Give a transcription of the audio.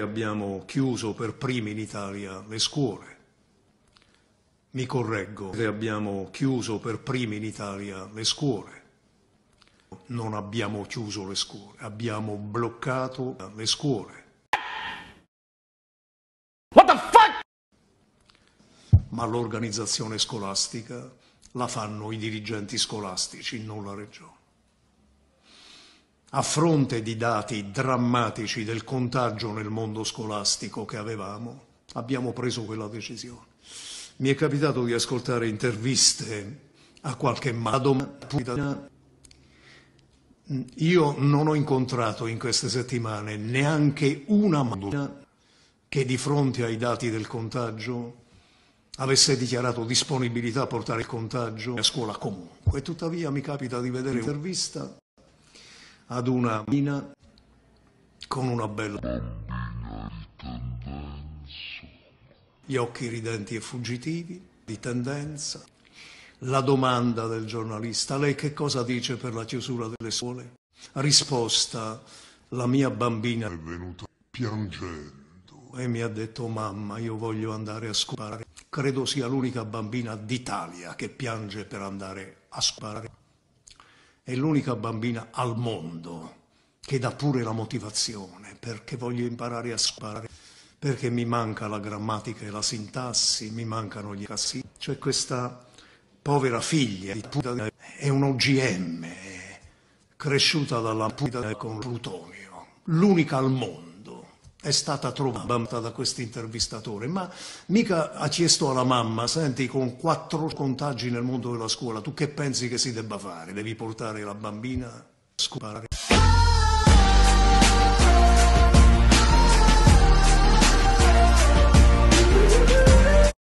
abbiamo chiuso per primi in Italia le scuole. Mi correggo, abbiamo chiuso per primi in Italia le scuole. Non abbiamo chiuso le scuole, abbiamo bloccato le scuole. What the fuck? Ma l'organizzazione scolastica la fanno i dirigenti scolastici, non la regione a fronte di dati drammatici del contagio nel mondo scolastico che avevamo, abbiamo preso quella decisione. Mi è capitato di ascoltare interviste a qualche madonna. Io non ho incontrato in queste settimane neanche una madonna che di fronte ai dati del contagio avesse dichiarato disponibilità a portare il contagio a scuola comunque. Tuttavia mi capita di vedere intervista ad una mina con una bella bambina di gli occhi ridenti e fuggitivi di tendenza, la domanda del giornalista, lei che cosa dice per la chiusura delle scuole? Risposta, la mia bambina è venuta piangendo e mi ha detto mamma io voglio andare a scuolare. Credo sia l'unica bambina d'Italia che piange per andare a scuolare è l'unica bambina al mondo che dà pure la motivazione perché voglio imparare a sparare, perché mi manca la grammatica e la sintassi, mi mancano gli cassi. Cioè questa povera figlia di puta è un OGM, cresciuta dalla puta con plutonio, l'unica al mondo è stata trovata da questo intervistatore, ma mica ha chiesto alla mamma, senti, con quattro contagi nel mondo della scuola, tu che pensi che si debba fare? Devi portare la bambina a scuola?